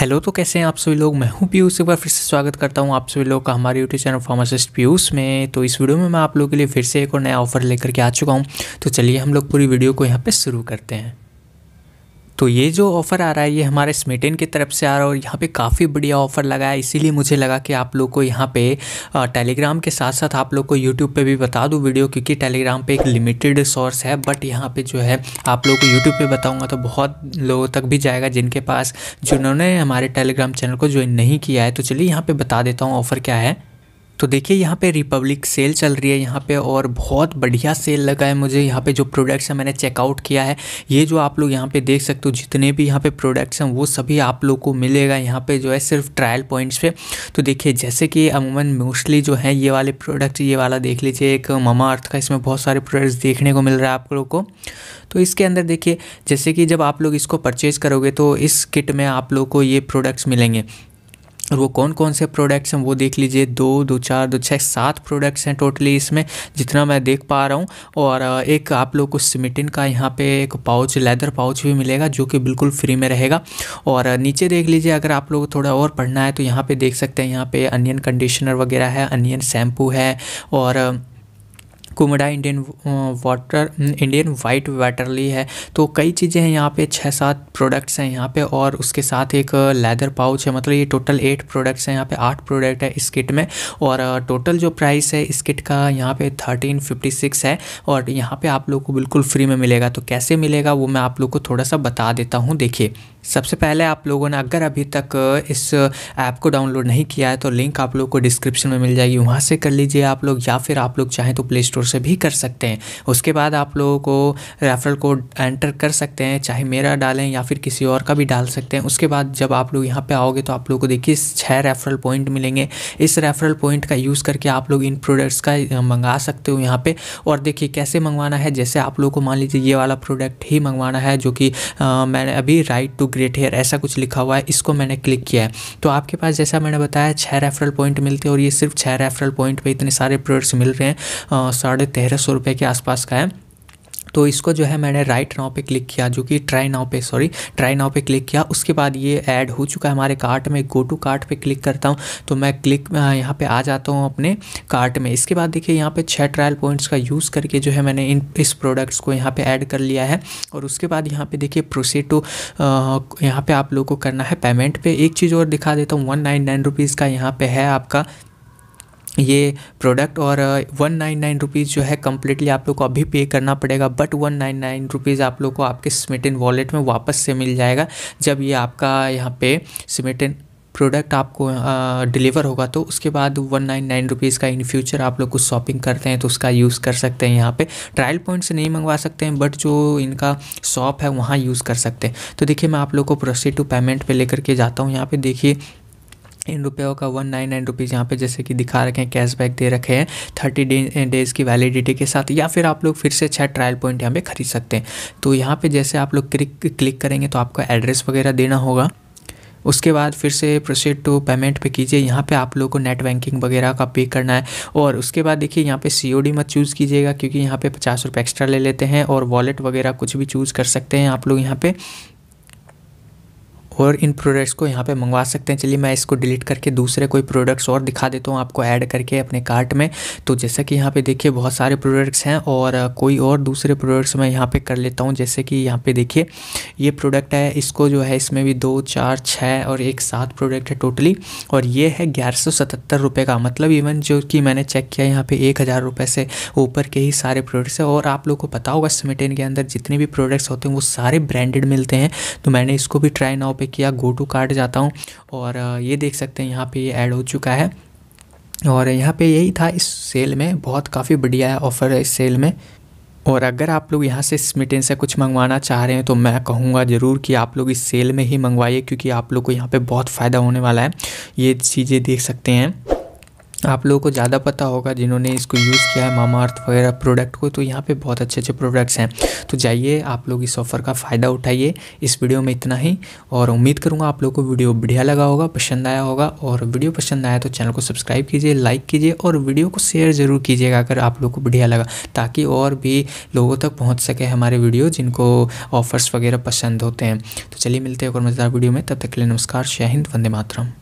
hello तो कैसे हैं आप सभी लोग मैं हूं पीयूष एक बार फिर से स्वागत करता हूं आप सभी लोग का हमारे यूट्यूब चैनल फार्मासिस्ट पीयूष में तो इस वीडियो में मैं आप लोगों के लिए फिर से एक और नया ऑफर लेकर के आ चुका हूं तो चलिए हम लोग पूरी वीडियो को यहां पे शुरू करते हैं तो ये जो ऑफ़र आ रहा है ये हमारे स्मिटेन की तरफ से आ रहा है और यहाँ पे काफ़ी बढ़िया ऑफ़र लगा है इसीलिए मुझे लगा कि आप लोग को यहाँ पे टेलीग्राम के साथ साथ आप लोग को यूट्यूब पे भी बता दूँ वीडियो क्योंकि टेलीग्राम पे एक लिमिटेड सोर्स है बट यहाँ पे जो है आप लोग को यूट्यूब पर बताऊँगा तो बहुत लोगों तक भी जाएगा जिनके पास जिन्होंने हमारे टेलीग्राम चैनल को ज्वाइन नहीं किया है तो चलिए यहाँ पर बता देता हूँ ऑफ़र क्या है तो देखिए यहाँ पे रिपब्लिक सेल चल रही है यहाँ पे और बहुत बढ़िया सेल लगा है मुझे यहाँ पे जो प्रोडक्ट्स हैं मैंने चेकआउट किया है ये जो आप लोग यहाँ पे देख सकते हो जितने भी यहाँ पे प्रोडक्ट्स हैं वो सभी आप लोग को मिलेगा यहाँ पे जो है सिर्फ ट्रायल पॉइंट्स पे तो देखिए जैसे कि अमूमन मोस्टली जो है ये वाले प्रोडक्ट्स ये वाला देख लीजिए एक ममा अर्थ का इसमें बहुत सारे प्रोडक्ट्स देखने को मिल रहा है आप लोग को तो इसके अंदर देखिए जैसे कि जब आप लोग इसको परचेज़ करोगे तो इस किट में आप लोग को ये प्रोडक्ट्स मिलेंगे और वो कौन कौन से प्रोडक्ट्स हैं वो देख लीजिए दो दो चार दो छः सात प्रोडक्ट्स हैं टोटली इसमें जितना मैं देख पा रहा हूँ और एक आप लोग को सिमिटिन का यहाँ पे एक पाउच लेदर पाउच भी मिलेगा जो कि बिल्कुल फ्री में रहेगा और नीचे देख लीजिए अगर आप लोग थोड़ा और पढ़ना है तो यहाँ पर देख सकते हैं यहाँ पर अनियन कंडीशनर वगैरह है अनियन शैम्पू है और कुमड़ा इंडियन वाटर इंडियन वाइट वाटरली है तो कई चीज़ें हैं यहाँ पे छः सात प्रोडक्ट्स हैं यहाँ पे और उसके साथ एक लेदर पाउच है मतलब ये टोटल एट प्रोडक्ट्स हैं यहाँ पे आठ प्रोडक्ट है इस किट में और टोटल जो प्राइस है इस किट का यहाँ पे थर्टीन फिफ्टी सिक्स है और यहाँ पे आप लोग को बिल्कुल फ्री में मिलेगा तो कैसे मिलेगा वो मैं आप लोग को थोड़ा सा बता देता हूँ देखिए सबसे पहले आप लोगों ने अगर अभी तक इस ऐप को डाउनलोड नहीं किया है तो लिंक आप लोग को डिस्क्रिप्शन में मिल जाएगी वहाँ से कर लीजिए आप लोग या फिर आप लोग चाहें तो प्ले स्टोर से भी कर सकते हैं उसके बाद आप लोगों को रेफरल कोड एंटर कर सकते हैं चाहे मेरा डालें या फिर किसी और का भी डाल सकते हैं उसके बाद जब आप लोग यहाँ पर आओगे तो आप लोग को देखिए छः रेफरल पॉइंट मिलेंगे इस रेफरल पॉइंट का यूज़ करके आप लोग इन प्रोडक्ट्स का मंगा सकते हो यहाँ पर और देखिए कैसे मंगवाना है जैसे आप लोग को मान लीजिए ये वाला प्रोडक्ट ही मंगवाना है जो कि मैंने अभी राइट टू ग्रेट हेयर ऐसा कुछ लिखा हुआ है इसको मैंने क्लिक किया है तो आपके पास जैसा मैंने बताया छः रेफरल पॉइंट मिलते हैं और ये सिर्फ छः रेफरल पॉइंट पर इतने सारे प्रोडक्ट्स मिल रहे हैं साढ़े तेरह सौ रुपये के आसपास का है तो इसको जो है मैंने राइट नाव पे क्लिक किया जो कि ट्राई नाव पे सॉरी ट्राई नाव पे क्लिक किया उसके बाद ये ऐड हो चुका है हमारे कार्ट में गो टू कार्ट पे क्लिक करता हूँ तो मैं क्लिक यहाँ पे आ जाता हूँ अपने कार्ट में इसके बाद देखिए यहाँ पे छः ट्रायल पॉइंट्स का यूज़ करके जो है मैंने इन इस प्रोडक्ट्स को यहाँ पर ऐड कर लिया है और उसके बाद यहाँ पे देखिए प्रोसीड टू यहाँ पर आप लोग को करना है पेमेंट पे एक चीज़ और दिखा देता हूँ वन नाइन नाइन रुपीज़ का यहाँ पर है आपका ये प्रोडक्ट और वन नाइन नाइन रुपीज़ जो है कम्प्लीटली आप लोग को अभी पे करना पड़ेगा but one nine nine rupees आप लोग को आपके स्मिटिन वॉलेट में वापस से मिल जाएगा जब ये आपका यहाँ पे स्मिटिन प्रोडक्ट आपको डिलीवर होगा तो उसके बाद वन नाइन नाइन रुपीज़ का इन फ्यूचर आप लोग कुछ शॉपिंग करते हैं तो उसका यूज़ कर सकते हैं यहाँ पे ट्रायल पॉइंट से नहीं मंगवा सकते हैं बट जो इनका शॉप है वहाँ यूज़ कर सकते हैं तो देखिए मैं आप लोग को प्रोसीड टू पेमेंट पे लेकर के जाता हूँ यहाँ पे देखिए इन रुपयों का वन नाइन नाइन रुपीज़ यहाँ पर जैसे कि दिखा रखे हैं कैशबैक दे रखे हैं थर्टी डे डेज़ की वैलिडिटी के साथ या फिर आप लोग फिर से छः ट्रायल पॉइंट यहाँ पर खरीद सकते हैं तो यहाँ पर जैसे आप लोग क्लिक क्लिक करेंगे तो आपका एड्रेस वगैरह देना होगा उसके बाद फिर से प्रोसीड टू पेमेंट पे कीजिए यहाँ पे आप लोगों को नेट बैंकिंग वगैरह का पे करना है और उसके बाद देखिए यहाँ पे सीओडी मत चूज़ कीजिएगा क्योंकि यहाँ पे पचास रुपये एक्स्ट्रा ले लेते हैं और वॉलेट वगैरह कुछ भी चूज़ कर सकते हैं आप लोग यहाँ पे और इन प्रोडक्ट्स को यहाँ पे मंगवा सकते हैं चलिए मैं इसको डिलीट करके दूसरे कोई प्रोडक्ट्स और दिखा देता हूँ आपको ऐड करके अपने कार्ट में तो जैसा कि यहाँ पे देखिए बहुत सारे प्रोडक्ट्स हैं और कोई और दूसरे प्रोडक्ट्स मैं यहाँ पे कर लेता हूँ जैसे कि यहाँ पे देखिए ये प्रोडक्ट है इसको जो है इसमें भी दो चार छः और एक सात प्रोडक्ट है टोटली और ये है ग्यारह का मतलब इवन जो कि मैंने चेक किया यहाँ पर एक हज़ार से ऊपर के ही सारे प्रोडक्ट्स हैं और आप लोग को पता होगा स्मिटेन के अंदर जितने भी प्रोडक्ट्स होते हैं वो सारे ब्रांडेड मिलते हैं तो मैंने इसको भी ट्राई नाउ पे किया गो टू कार्ट जाता हूँ और ये देख सकते हैं यहाँ पे ये ऐड हो चुका है और यहाँ पे यही था इस सेल में बहुत काफ़ी बढ़िया है ऑफ़र है इस सेल में और अगर आप लोग यहाँ से स्मिटेन से कुछ मंगवाना चाह रहे हैं तो मैं कहूँगा ज़रूर कि आप लोग इस सेल में ही मंगवाइए क्योंकि आप लोग को यहाँ पर बहुत फ़ायदा होने वाला है ये चीज़ें देख सकते हैं आप लोगों को ज़्यादा पता होगा जिन्होंने इसको यूज़ किया है मामा अर्थ वगैरह प्रोडक्ट को तो यहाँ पे बहुत अच्छे अच्छे प्रोडक्ट्स हैं तो जाइए आप लोग इस ऑफ़र का फ़ायदा उठाइए इस वीडियो में इतना ही और उम्मीद करूँगा आप लोग को वीडियो बढ़िया लगा होगा पसंद आया होगा और वीडियो पसंद आया तो चैनल को सब्सक्राइब कीजिए लाइक कीजिए और वीडियो को शेयर ज़रूर कीजिएगा अगर आप लोग को बढ़िया लगा ताकि और भी लोगों तक पहुँच सके हमारे वीडियो जिनको ऑफ़र्स वगैरह पसंद होते हैं तो चलिए मिलते हैं और मज़ेदार वीडियो में तब तक के लिए नमस्कार जय हिंद वंदे मातरम